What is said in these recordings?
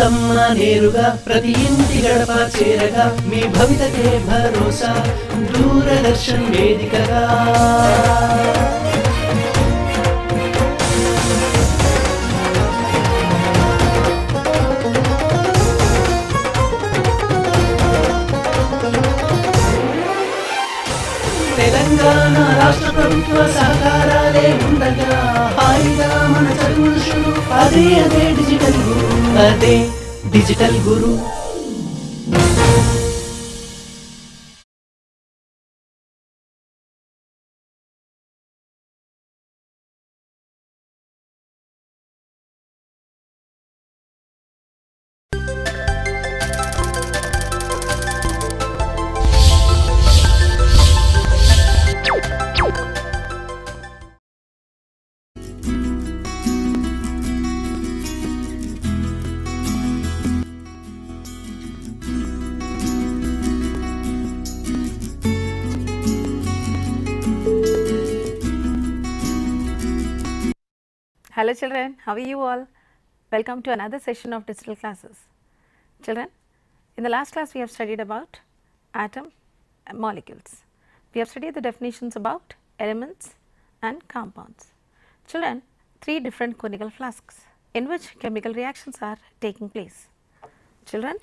मूलम् न नेरुग प्रति इन्ति गडपा चेरग भवितके भरोसा दूरदर्शन् वेदिकगा తెలంగాణ రాష్ట్ర ప్రభుత్వ సహకారాలే ఉండగా హాయిగా మన చదువులు అదే అదే డిజిటల్ గురు అదే digital Guru Hello children, how are you all? Welcome to another session of digital classes. Children, in the last class we have studied about atom molecules. We have studied the definitions about elements and compounds. Children, three different conical flasks in which chemical reactions are taking place. Children,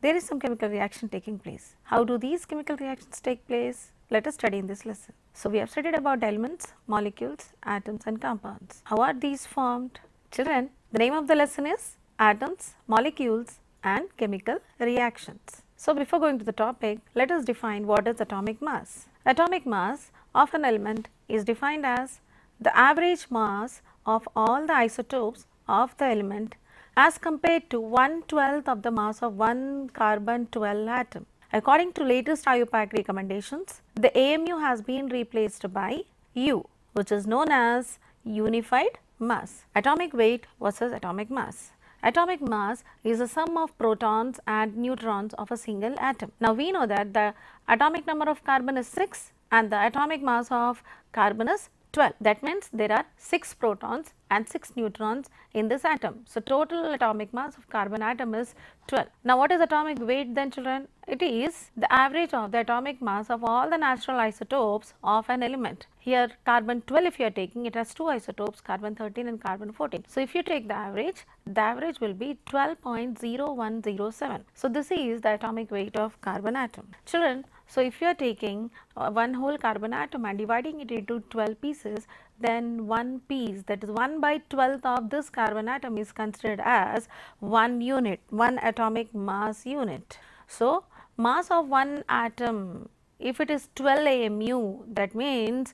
there is some chemical reaction taking place. How do these chemical reactions take place? Let us study in this lesson. So, we have studied about elements, molecules, atoms and compounds. How are these formed? Children, the name of the lesson is Atoms, Molecules and Chemical Reactions. So, before going to the topic, let us define what is atomic mass. Atomic mass of an element is defined as the average mass of all the isotopes of the element as compared to 1 12th of the mass of one carbon 12 atom. According to latest IUPAC recommendations, the AMU has been replaced by U which is known as unified mass. Atomic weight versus atomic mass. Atomic mass is the sum of protons and neutrons of a single atom. Now, we know that the atomic number of carbon is 6 and the atomic mass of carbon is 12. That means there are 6 protons and 6 neutrons in this atom. So, total atomic mass of carbon atom is 12. Now, what is atomic weight then children? It is the average of the atomic mass of all the natural isotopes of an element. Here carbon 12 if you are taking it has two isotopes carbon 13 and carbon 14. So, if you take the average, the average will be 12.0107. So, this is the atomic weight of carbon atom. Children, so, if you are taking uh, one whole carbon atom and dividing it into 12 pieces, then one piece that is 1 by 12th of this carbon atom is considered as one unit, one atomic mass unit. So, mass of one atom, if it is 12 AMU, that means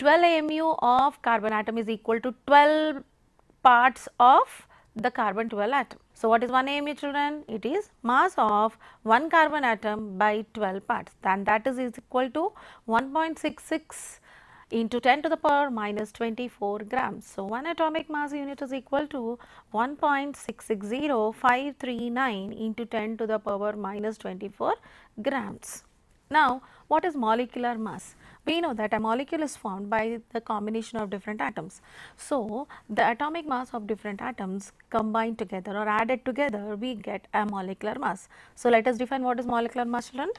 12 AMU of carbon atom is equal to 12 parts of the carbon 12 atom. So, what is 1 AME children? It is mass of 1 carbon atom by 12 parts and that is, is equal to 1.66 into 10 to the power minus 24 grams. So, 1 atomic mass unit is equal to 1.660539 into 10 to the power minus 24 grams. Now, what is molecular mass? We know that a molecule is formed by the combination of different atoms. So, the atomic mass of different atoms combined together or added together we get a molecular mass. So, let us define what is molecular mass children.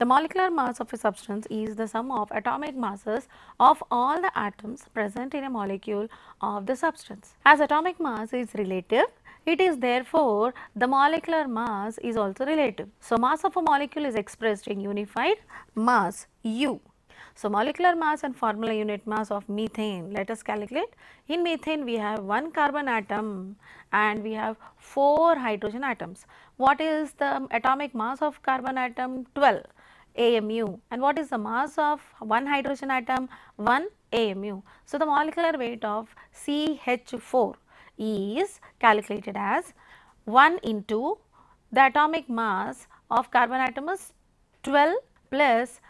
The molecular mass of a substance is the sum of atomic masses of all the atoms present in a molecule of the substance. As atomic mass is relative, it is therefore the molecular mass is also relative. So, mass of a molecule is expressed in unified mass U so, molecular mass and formula unit mass of methane, let us calculate. In methane we have 1 carbon atom and we have 4 hydrogen atoms. What is the atomic mass of carbon atom? 12 AMU and what is the mass of 1 hydrogen atom? 1 AMU. So, the molecular weight of CH4 is calculated as 1 into the atomic mass of carbon atom is 12 plus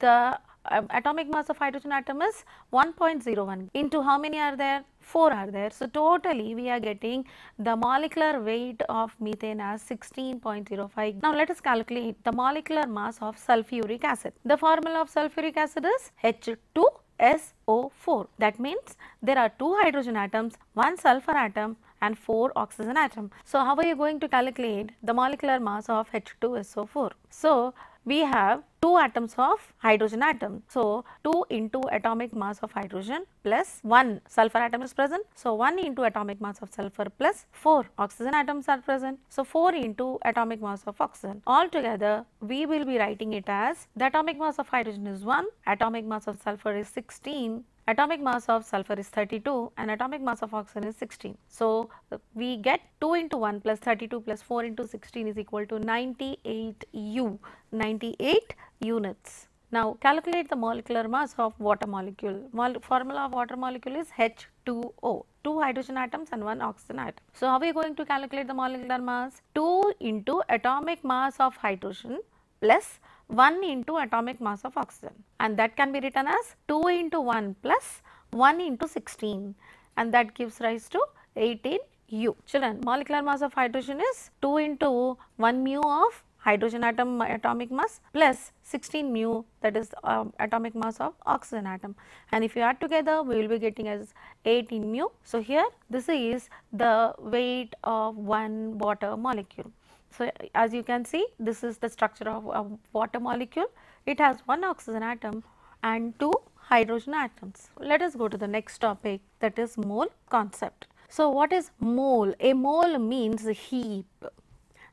the uh, atomic mass of hydrogen atom is 1.01 into how many are there? 4 are there. So, totally we are getting the molecular weight of methane as 16.05. Now, let us calculate the molecular mass of sulfuric acid. The formula of sulfuric acid is H2SO4. That means there are 2 hydrogen atoms, 1 sulfur atom and 4 oxygen atom. So, how are you going to calculate the molecular mass of H2SO4? So, we have two atoms of hydrogen atom. So, 2 into atomic mass of hydrogen plus 1 sulfur atom is present. So, 1 into atomic mass of sulfur plus 4 oxygen atoms are present. So, 4 into atomic mass of oxygen. Altogether, we will be writing it as the atomic mass of hydrogen is 1, atomic mass of sulfur is 16 atomic mass of sulfur is 32 and atomic mass of oxygen is 16. So, we get 2 into 1 plus 32 plus 4 into 16 is equal to 98 U, 98 units. Now, calculate the molecular mass of water molecule. Mol formula of water molecule is H2O, 2 hydrogen atoms and 1 oxygen atom. So, how are we going to calculate the molecular mass? 2 into atomic mass of hydrogen plus 1 into atomic mass of oxygen and that can be written as 2 into 1 plus 1 into 16 and that gives rise to 18 U. Children, molecular mass of hydrogen is 2 into 1 mu of hydrogen atom atomic mass plus 16 mu that is um, atomic mass of oxygen atom and if you add together we will be getting as 18 mu. So, here this is the weight of one water molecule. So, as you can see this is the structure of a water molecule. It has one oxygen atom and two hydrogen atoms. Let us go to the next topic that is mole concept. So, what is mole? A mole means heap.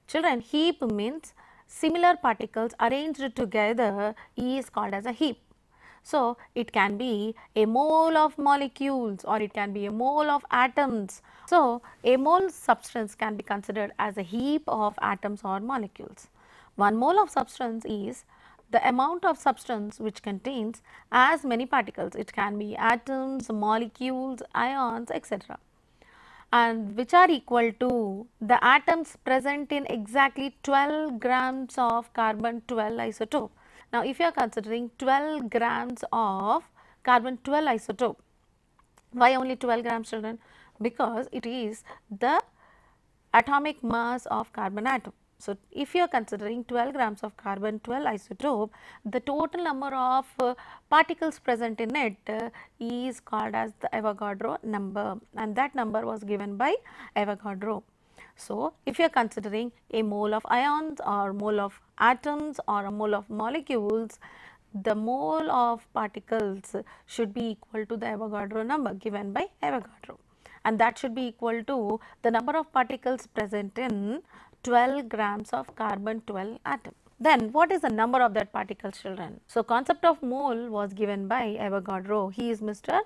Children heap means similar particles arranged together is called as a heap. So, it can be a mole of molecules or it can be a mole of atoms. So, a mole substance can be considered as a heap of atoms or molecules. 1 mole of substance is the amount of substance which contains as many particles. It can be atoms, molecules, ions, etc. And which are equal to the atoms present in exactly 12 grams of carbon 12 isotope. Now, if you are considering 12 grams of carbon 12 isotope, why only 12 grams children? Because it is the atomic mass of carbon atom. So, if you are considering 12 grams of carbon 12 isotope, the total number of uh, particles present in it uh, is called as the Avogadro number and that number was given by Avogadro. So, if you are considering a mole of ions or mole of atoms or a mole of molecules, the mole of particles should be equal to the Avogadro number given by Avogadro and that should be equal to the number of particles present in 12 grams of carbon 12 atom. Then what is the number of that particles, children? So, concept of mole was given by Avogadro. He is Mr.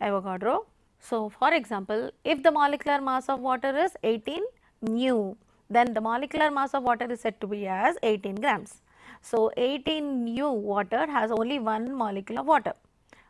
Avogadro. So, for example, if the molecular mass of water is 18 nu, then the molecular mass of water is said to be as 18 grams. So, 18 nu water has only one molecule of water,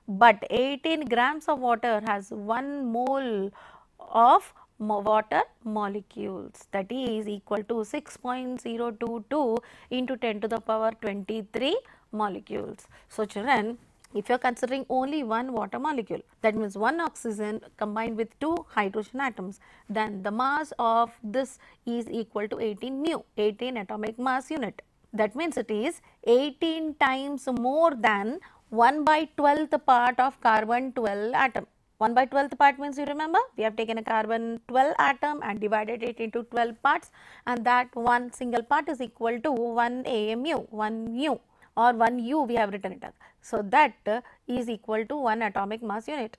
but 18 grams of water has one mole of water molecules that is equal to 6.022 into 10 to the power 23 molecules. So, children if you are considering only one water molecule, that means one oxygen combined with two hydrogen atoms, then the mass of this is equal to 18 mu, 18 atomic mass unit. That means it is 18 times more than 1 by 12th part of carbon 12 atom. 1 by 12th part means you remember we have taken a carbon 12 atom and divided it into 12 parts and that one single part is equal to 1 AMU, 1 mu or 1 u we have written it as. So, that is equal to 1 atomic mass unit.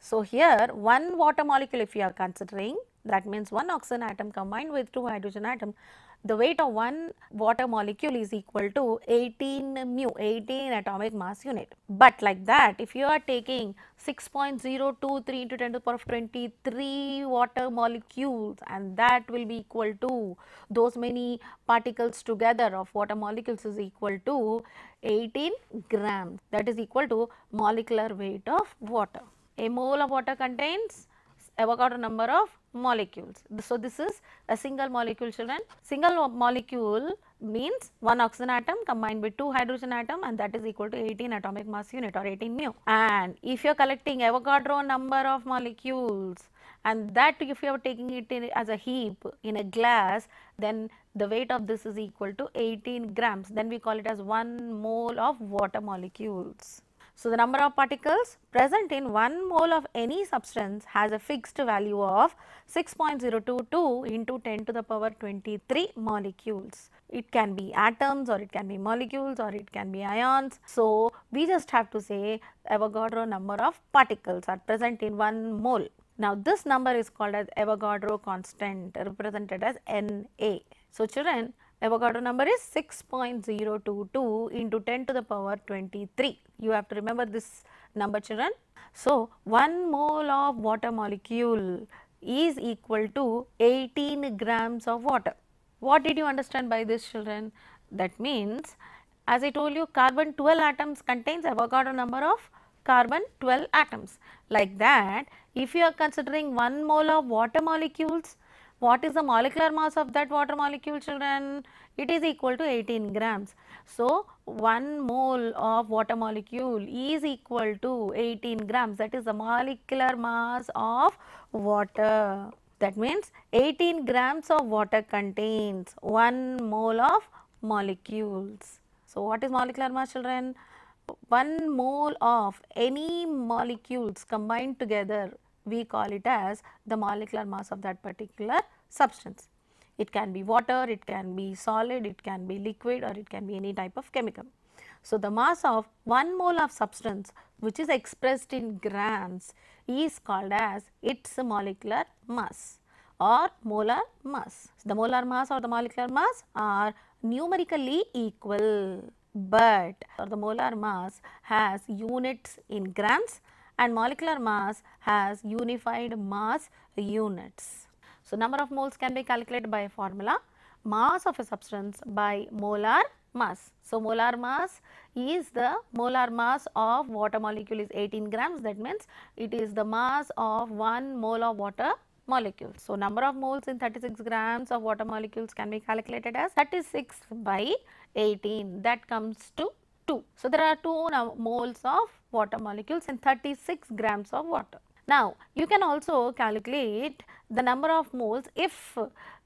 So, here 1 water molecule if you are considering that means 1 oxygen atom combined with 2 hydrogen atom the weight of one water molecule is equal to 18 mu, 18 atomic mass unit. But like that, if you are taking 6.023 into 10 to the power of 23 water molecules and that will be equal to those many particles together of water molecules is equal to 18 grams that is equal to molecular weight of water. A mole of water contains about a number of molecules. So, this is a single molecule children. Single molecule means one oxygen atom combined with two hydrogen atom and that is equal to 18 atomic mass unit or 18 mu. And if you are collecting Avogadro number of molecules and that if you are taking it in, as a heap in a glass then the weight of this is equal to 18 grams then we call it as 1 mole of water molecules. So, the number of particles present in 1 mole of any substance has a fixed value of 6.022 into 10 to the power 23 molecules. It can be atoms or it can be molecules or it can be ions. So, we just have to say Avogadro number of particles are present in 1 mole. Now, this number is called as Avogadro constant represented as Na. So, children Avogadro number is 6.022 into 10 to the power 23. You have to remember this number children. So, 1 mole of water molecule is equal to 18 grams of water. What did you understand by this children? That means as I told you carbon 12 atoms contains Avogadro number of carbon 12 atoms. Like that if you are considering 1 mole of water molecules what is the molecular mass of that water molecule children? It is equal to 18 grams. So, 1 mole of water molecule is equal to 18 grams that is the molecular mass of water. That means 18 grams of water contains 1 mole of molecules. So, what is molecular mass children? 1 mole of any molecules combined together we call it as the molecular mass of that particular substance. It can be water, it can be solid, it can be liquid or it can be any type of chemical. So, the mass of 1 mole of substance which is expressed in grams is called as its molecular mass or molar mass. The molar mass or the molecular mass are numerically equal, but or the molar mass has units in grams and molecular mass has unified mass units. So, number of moles can be calculated by a formula mass of a substance by molar mass. So, molar mass is the molar mass of water molecule is 18 grams that means it is the mass of 1 mole of water molecule. So, number of moles in 36 grams of water molecules can be calculated as 36 by 18 that comes to 2. So, there are 2 moles of water molecules in 36 grams of water. Now, you can also calculate the number of moles if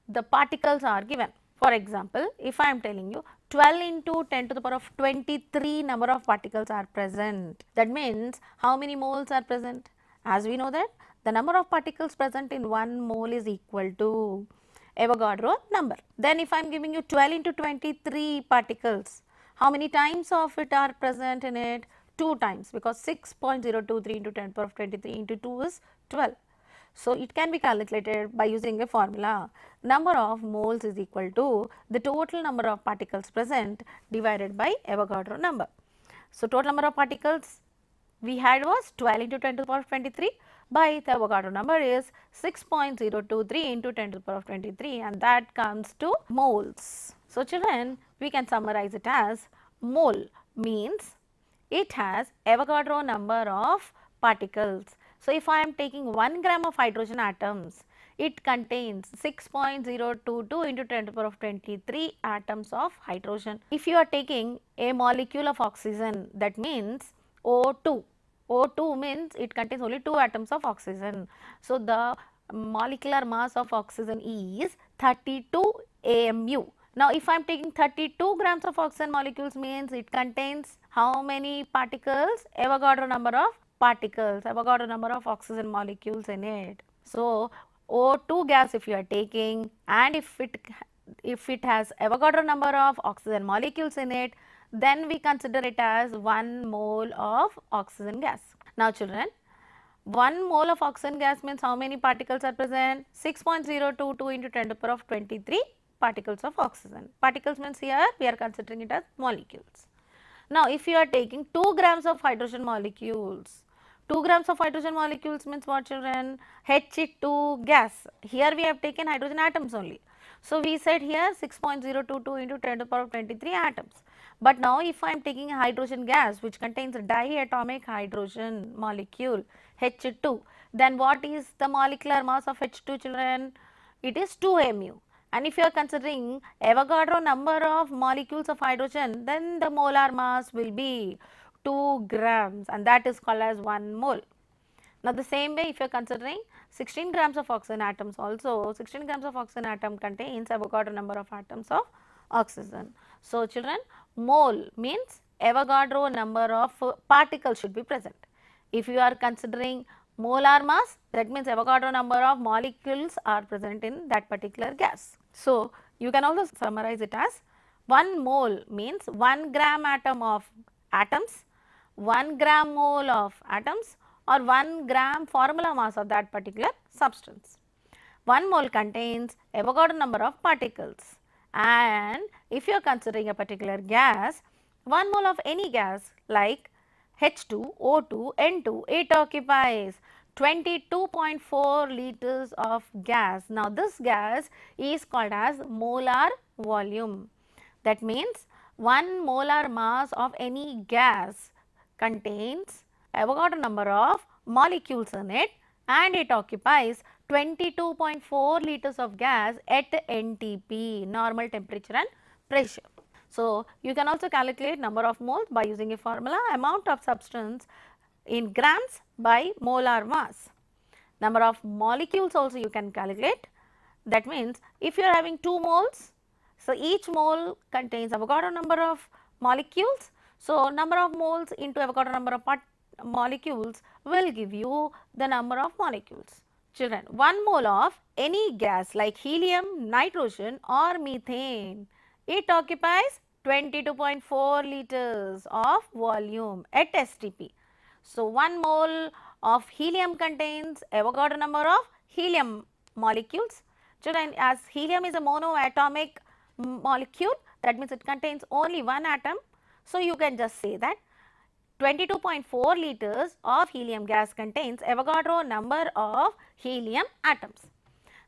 the particles are given. For example, if I am telling you 12 into 10 to the power of 23 number of particles are present. That means how many moles are present? As we know that the number of particles present in 1 mole is equal to Avogadro number. Then if I am giving you 12 into 23 particles, how many times of it are present in it? 2 times because 6.023 into 10 power of 23 into 2 is 12. So, it can be calculated by using a formula. Number of moles is equal to the total number of particles present divided by Avogadro number. So, total number of particles we had was 12 into 10 to the power of 23 by the Avogadro number is 6.023 into 10 to the power of 23 and that comes to moles. So, children we can summarize it as mole means it has Avogadro number of particles. So, if I am taking 1 gram of hydrogen atoms, it contains 6.022 into 10 to the power of 23 atoms of hydrogen. If you are taking a molecule of oxygen, that means O2. O2 means it contains only 2 atoms of oxygen. So, the molecular mass of oxygen is 32 AMU. Now, if I am taking 32 grams of oxygen molecules means it contains how many particles? Avogadro number of particles, Avogadro number of oxygen molecules in it. So, O2 gas if you are taking and if it if it has Avogadro number of oxygen molecules in it, then we consider it as 1 mole of oxygen gas. Now children, 1 mole of oxygen gas means how many particles are present? 6.022 into 10 to the power of 23 particles of oxygen. Particles means here we are considering it as molecules. Now, if you are taking 2 grams of hydrogen molecules, 2 grams of hydrogen molecules means what children? H2 gas. Here we have taken hydrogen atoms only. So, we said here 6.022 into 10 to the power of 23 atoms. But now if I am taking hydrogen gas which contains diatomic hydrogen molecule H2, then what is the molecular mass of H2 children? It is 2 mu. And if you are considering Avogadro number of molecules of hydrogen, then the molar mass will be 2 grams and that is called as 1 mole. Now, the same way if you are considering 16 grams of oxygen atoms also, 16 grams of oxygen atom contains Avogadro number of atoms of oxygen. So, children mole means Avogadro number of particles should be present. If you are considering molar mass that means Avogadro number of molecules are present in that particular gas. So, you can also summarize it as 1 mole means 1 gram atom of atoms, 1 gram mole of atoms or 1 gram formula mass of that particular substance. 1 mole contains Avogadro number of particles and if you are considering a particular gas, 1 mole of any gas like H2, O2, N2. It occupies 22.4 liters of gas. Now, this gas is called as molar volume. That means 1 molar mass of any gas contains Avogadro number of molecules in it and it occupies 22.4 liters of gas at NTP, normal temperature and pressure. So, you can also calculate number of moles by using a formula amount of substance in grams by molar mass. Number of molecules also you can calculate that means if you are having 2 moles, so each mole contains Avogadro number of molecules. So, number of moles into Avogadro number of molecules will give you the number of molecules. Children, 1 mole of any gas like helium, nitrogen or methane it occupies 22.4 liters of volume at STP. So, 1 mole of helium contains Avogadro number of helium molecules. Children, as helium is a monoatomic molecule, that means it contains only one atom. So, you can just say that 22.4 liters of helium gas contains Avogadro number of helium atoms.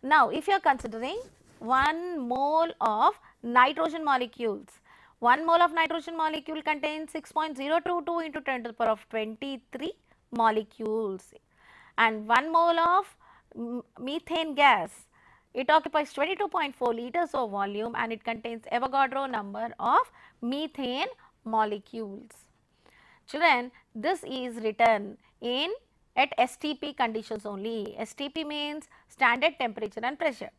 Now, if you are considering 1 mole of nitrogen molecules. 1 mole of nitrogen molecule contains 6.022 into 10 to the power of 23 molecules and 1 mole of methane gas it occupies 22.4 liters of volume and it contains Avogadro number of methane molecules. Children, this is written in at STP conditions only. STP means standard temperature and pressure.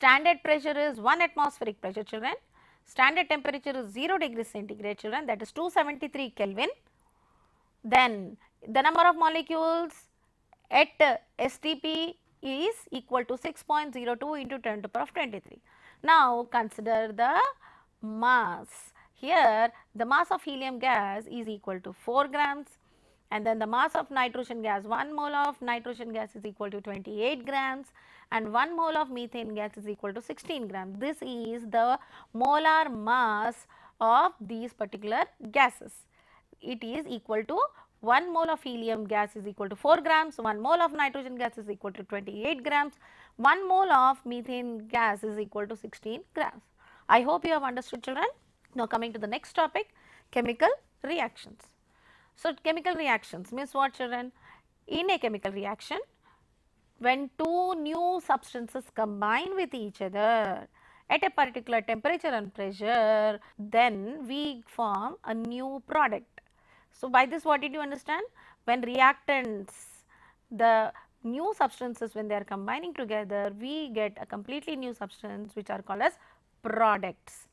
Standard pressure is 1 atmospheric pressure children. Standard temperature is 0 degree centigrade children that is 273 Kelvin. Then the number of molecules at STP is equal to 6.02 into 10 to the power of 23. Now consider the mass. Here the mass of helium gas is equal to 4 grams and then the mass of nitrogen gas 1 mole of nitrogen gas is equal to 28 grams and 1 mole of methane gas is equal to 16 grams. This is the molar mass of these particular gases. It is equal to 1 mole of helium gas is equal to 4 grams, 1 mole of nitrogen gas is equal to 28 grams, 1 mole of methane gas is equal to 16 grams. I hope you have understood children. Now coming to the next topic, chemical reactions. So chemical reactions means what children? In a chemical reaction, when two new substances combine with each other at a particular temperature and pressure, then we form a new product. So, by this what did you understand? When reactants, the new substances when they are combining together, we get a completely new substance which are called as products.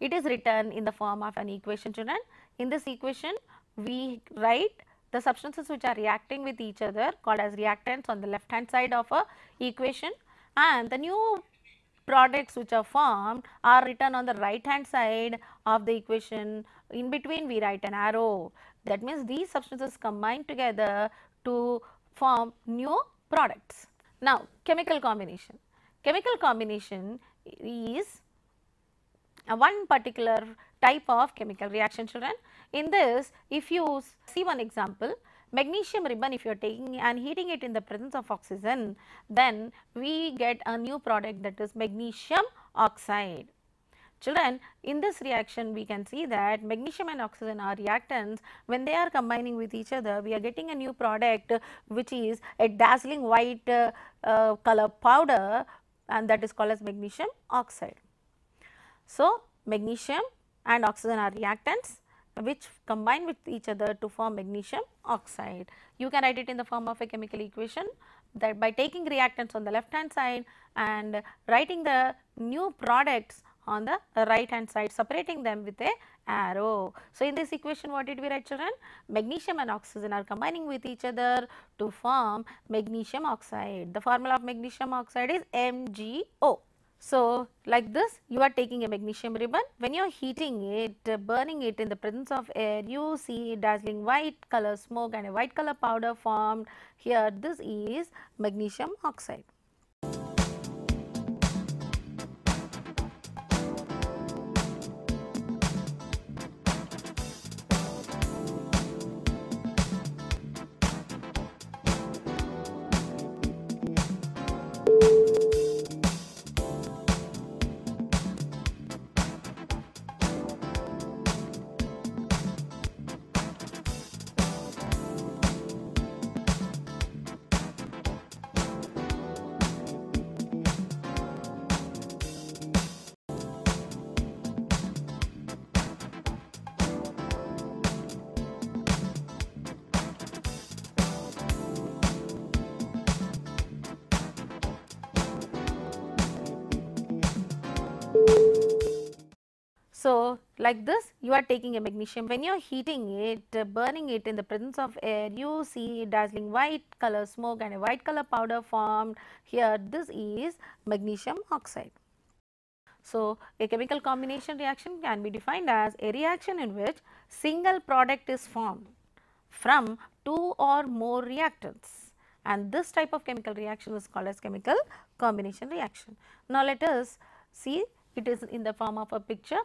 It is written in the form of an equation children. In this equation, we write the substances which are reacting with each other called as reactants on the left hand side of a equation and the new products which are formed are written on the right hand side of the equation in between we write an arrow that means these substances combine together to form new products. Now chemical combination. Chemical combination is one particular type of chemical reaction children. In this if you see one example magnesium ribbon if you are taking and heating it in the presence of oxygen then we get a new product that is magnesium oxide. Children, in this reaction we can see that magnesium and oxygen are reactants. When they are combining with each other, we are getting a new product which is a dazzling white uh, uh, color powder and that is called as magnesium oxide. So, magnesium and oxygen are reactants which combine with each other to form magnesium oxide. You can write it in the form of a chemical equation that by taking reactants on the left hand side and writing the new products on the right hand side separating them with a arrow. So, in this equation what did we write children? Magnesium and oxygen are combining with each other to form magnesium oxide. The formula of magnesium oxide is MgO. So, like this you are taking a magnesium ribbon when you are heating it uh, burning it in the presence of air you see dazzling white color smoke and a white color powder formed here this is magnesium oxide. So, like this you are taking a magnesium when you are heating it uh, burning it in the presence of air you see dazzling white color smoke and a white color powder formed here this is magnesium oxide. So, a chemical combination reaction can be defined as a reaction in which single product is formed from two or more reactants and this type of chemical reaction is called as chemical combination reaction. Now, let us see it is in the form of a picture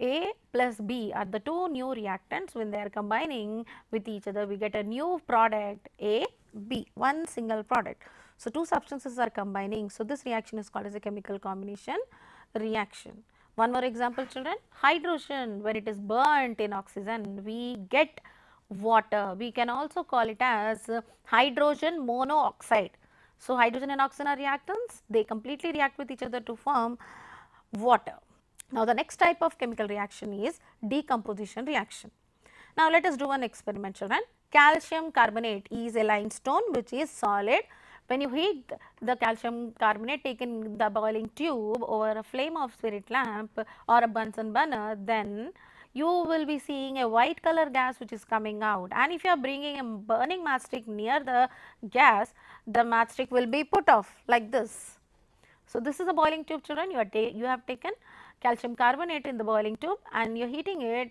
a plus B are the two new reactants when they are combining with each other we get a new product A B one single product. So, two substances are combining. So, this reaction is called as a chemical combination reaction. One more example children hydrogen when it is burnt in oxygen we get water we can also call it as hydrogen monoxide. So, hydrogen and oxygen are reactants they completely react with each other to form water. Now, the next type of chemical reaction is decomposition reaction. Now, let us do one experiment children. Calcium carbonate is a limestone which is solid. When you heat the calcium carbonate taken in the boiling tube over a flame of spirit lamp or a Bunsen burner, then you will be seeing a white color gas which is coming out and if you are bringing a burning matchstick near the gas, the matchstick will be put off like this. So, this is a boiling tube children you, are you have taken calcium carbonate in the boiling tube and you are heating it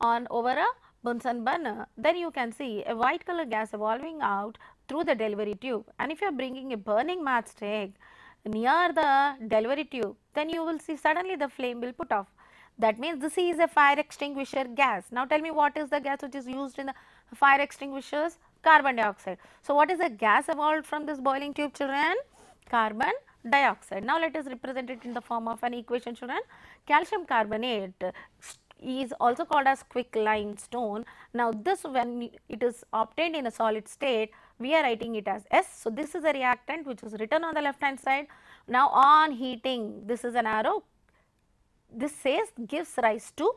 on over a Bunsen burner, then you can see a white color gas evolving out through the delivery tube. And if you are bringing a burning matchstick near the delivery tube, then you will see suddenly the flame will put off. That means this is a fire extinguisher gas. Now tell me what is the gas which is used in the fire extinguishers? Carbon dioxide. So what is the gas evolved from this boiling tube children? Carbon dioxide. Now, let us represent it in the form of an equation children. Calcium carbonate is also called as quick lime stone. Now, this when it is obtained in a solid state, we are writing it as S. So, this is a reactant which is written on the left hand side. Now, on heating, this is an arrow, this says gives rise to,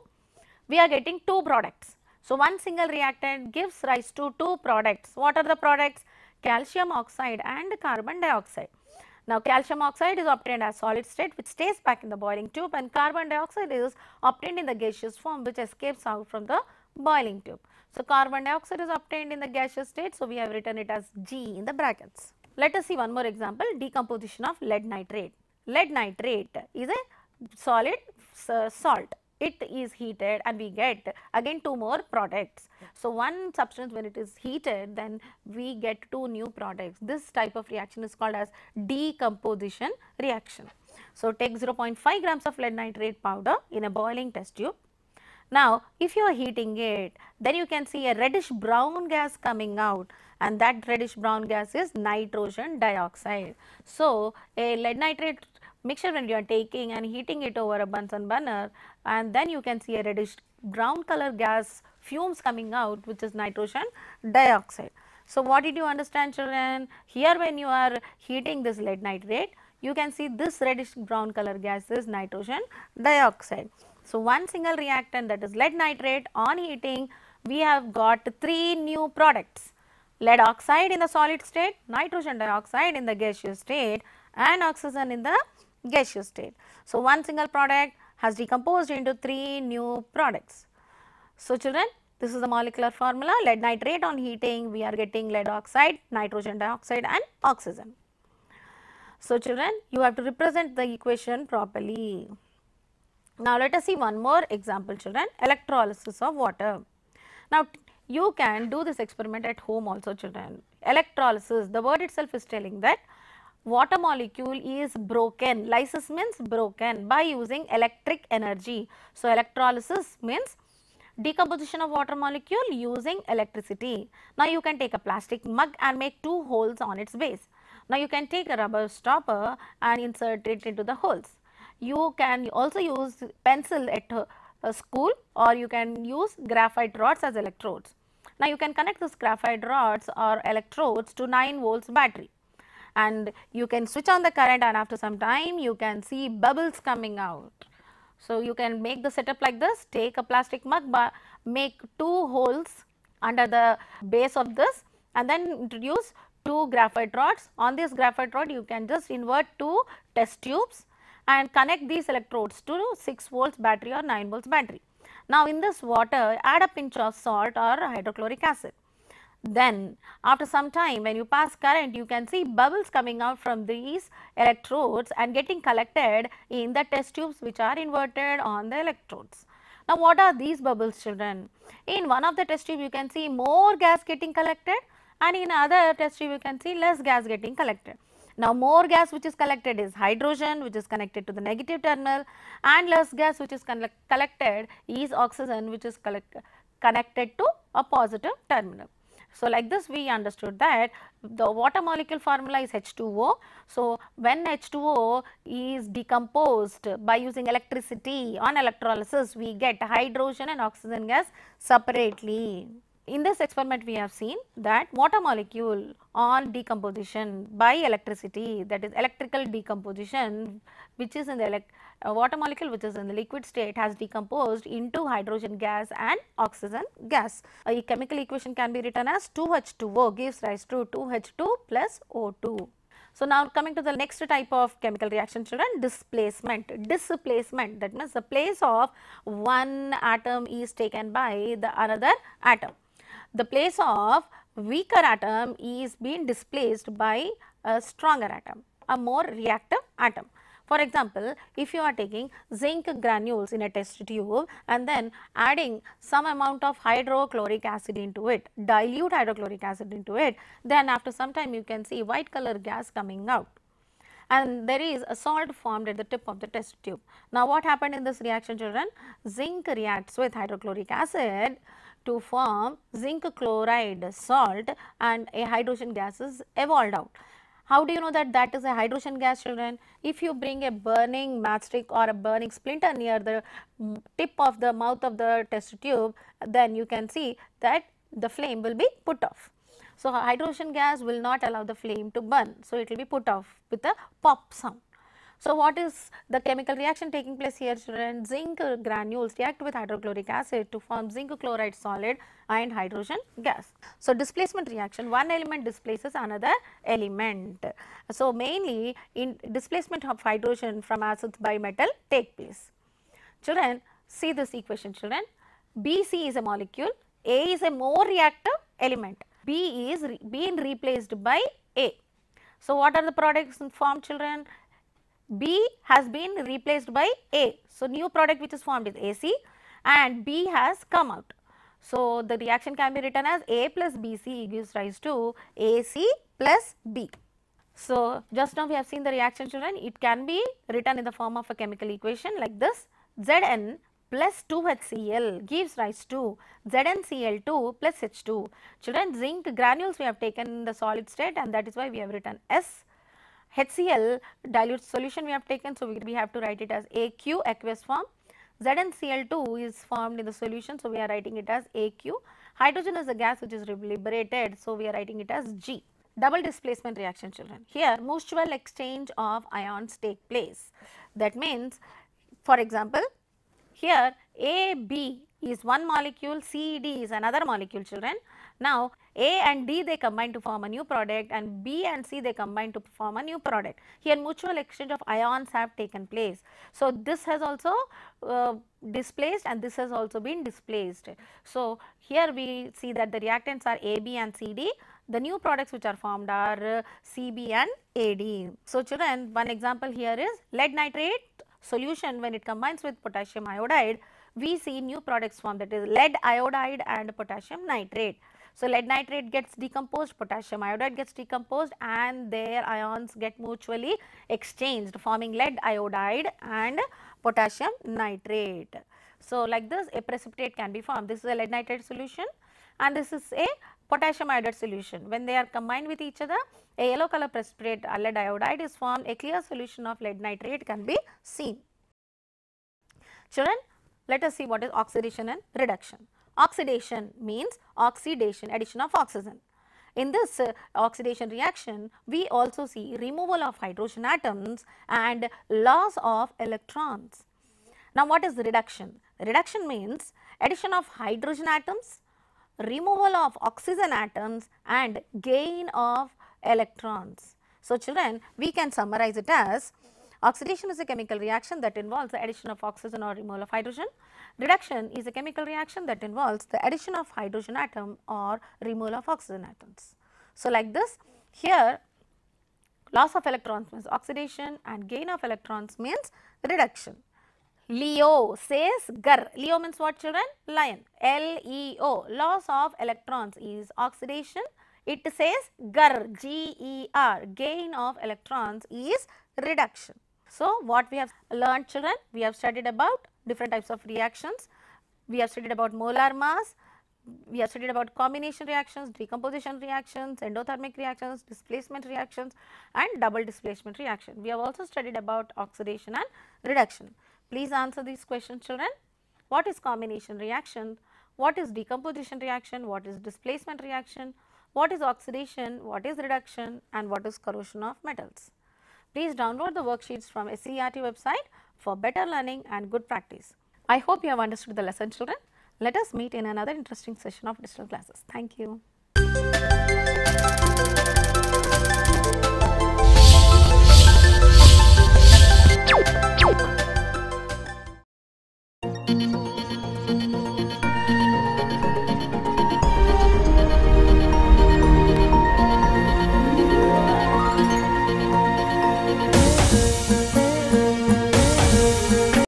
we are getting two products. So, one single reactant gives rise to two products. What are the products? Calcium oxide and carbon dioxide. Now calcium oxide is obtained as solid state which stays back in the boiling tube and carbon dioxide is obtained in the gaseous form which escapes out from the boiling tube. So carbon dioxide is obtained in the gaseous state so we have written it as G in the brackets. Let us see one more example decomposition of lead nitrate. Lead nitrate is a solid salt it is heated and we get again two more products. So, one substance when it is heated then we get two new products. This type of reaction is called as decomposition reaction. So, take 0.5 grams of lead nitrate powder in a boiling test tube. Now, if you are heating it then you can see a reddish brown gas coming out and that reddish brown gas is nitrogen dioxide. So, a lead nitrate mixture when you are taking and heating it over a Bunsen burner and then you can see a reddish brown color gas fumes coming out which is nitrogen dioxide. So, what did you understand children? Here when you are heating this lead nitrate, you can see this reddish brown color gas is nitrogen dioxide. So, one single reactant that is lead nitrate on heating, we have got three new products. Lead oxide in the solid state, nitrogen dioxide in the gaseous state and oxygen in the gaseous state. So, one single product has decomposed into three new products. So, children this is the molecular formula lead nitrate on heating we are getting lead oxide, nitrogen dioxide and oxygen. So, children you have to represent the equation properly. Now, let us see one more example children electrolysis of water. Now, you can do this experiment at home also children. Electrolysis the word itself is telling that water molecule is broken, lysis means broken by using electric energy. So, electrolysis means decomposition of water molecule using electricity. Now, you can take a plastic mug and make two holes on its base. Now, you can take a rubber stopper and insert it into the holes. You can also use pencil at a school or you can use graphite rods as electrodes. Now, you can connect those graphite rods or electrodes to 9 volts battery and you can switch on the current and after some time you can see bubbles coming out. So, you can make the setup like this, take a plastic mug, make two holes under the base of this and then introduce two graphite rods. On this graphite rod you can just invert two test tubes and connect these electrodes to 6 volts battery or 9 volts battery. Now, in this water add a pinch of salt or hydrochloric acid. Then after some time when you pass current you can see bubbles coming out from these electrodes and getting collected in the test tubes which are inverted on the electrodes. Now what are these bubbles children? In one of the test tube you can see more gas getting collected and in other test tube you can see less gas getting collected. Now more gas which is collected is hydrogen which is connected to the negative terminal and less gas which is collected is oxygen which is connected to a positive terminal. So, like this we understood that the water molecule formula is H2O. So, when H2O is decomposed by using electricity on electrolysis, we get hydrogen and oxygen gas separately in this experiment we have seen that water molecule on decomposition by electricity that is electrical decomposition which is in the uh, water molecule which is in the liquid state has decomposed into hydrogen gas and oxygen gas. A chemical equation can be written as 2H2O gives rise to 2H2 plus O2. So, now coming to the next type of chemical reaction children displacement, displacement that means the place of one atom is taken by the another atom the place of weaker atom is being displaced by a stronger atom, a more reactive atom. For example, if you are taking zinc granules in a test tube and then adding some amount of hydrochloric acid into it, dilute hydrochloric acid into it, then after some time you can see white color gas coming out and there is a salt formed at the tip of the test tube. Now, what happened in this reaction children? Zinc reacts with hydrochloric acid to form zinc chloride salt and a hydrogen gas is evolved out. How do you know that that is a hydrogen gas children? If you bring a burning matchstick or a burning splinter near the tip of the mouth of the test tube, then you can see that the flame will be put off. So, hydrogen gas will not allow the flame to burn. So, it will be put off with a pop sound. So, what is the chemical reaction taking place here children? Zinc granules react with hydrochloric acid to form zinc chloride solid and hydrogen gas. So, displacement reaction one element displaces another element. So, mainly in displacement of hydrogen from acids by metal take place. Children see this equation children BC is a molecule A is a more reactive element B is being replaced by A. So, what are the products in form children? B has been replaced by A. So, new product which is formed is AC and B has come out. So, the reaction can be written as A plus BC gives rise to AC plus B. So, just now we have seen the reaction children it can be written in the form of a chemical equation like this Zn plus 2HCl gives rise to ZnCl2 plus H2. Children zinc granules we have taken in the solid state and that is why we have written S HCl dilute solution we have taken, so we have to write it as AQ aqueous form. ZnCl2 is formed in the solution, so we are writing it as AQ. Hydrogen is a gas which is liberated, so we are writing it as G. Double displacement reaction children. Here mutual exchange of ions take place. That means for example, here AB is one molecule, CD is another molecule children. Now a and D they combine to form a new product and B and C they combine to form a new product. Here mutual exchange of ions have taken place. So, this has also uh, displaced and this has also been displaced. So, here we see that the reactants are AB and CD. The new products which are formed are uh, CB and AD. So, children one example here is lead nitrate solution when it combines with potassium iodide we see new products formed that is lead iodide and potassium nitrate. So lead nitrate gets decomposed, potassium iodide gets decomposed and their ions get mutually exchanged forming lead iodide and potassium nitrate. So like this a precipitate can be formed. This is a lead nitrate solution and this is a potassium iodide solution. When they are combined with each other, a yellow color precipitate lead iodide is formed, a clear solution of lead nitrate can be seen. Children, let us see what is oxidation and reduction. Oxidation means oxidation, addition of oxygen. In this uh, oxidation reaction, we also see removal of hydrogen atoms and loss of electrons. Now, what is reduction? Reduction means addition of hydrogen atoms, removal of oxygen atoms and gain of electrons. So, children, we can summarize it as Oxidation is a chemical reaction that involves the addition of oxygen or removal of hydrogen. Reduction is a chemical reaction that involves the addition of hydrogen atom or removal of oxygen atoms. So, like this here loss of electrons means oxidation and gain of electrons means reduction. Leo says gar. Leo means what children? Lion. L-E-O. Loss of electrons is oxidation. It says gar. G-E-R. Gain of electrons is reduction. So, what we have learned children, we have studied about different types of reactions, we have studied about molar mass, we have studied about combination reactions, decomposition reactions, endothermic reactions, displacement reactions and double displacement reaction. We have also studied about oxidation and reduction. Please answer these questions children. What is combination reaction? What is decomposition reaction? What is displacement reaction? What is oxidation? What is reduction? And what is corrosion of metals? Please download the worksheets from SERT website for better learning and good practice. I hope you have understood the lesson children. Let us meet in another interesting session of digital classes. Thank you.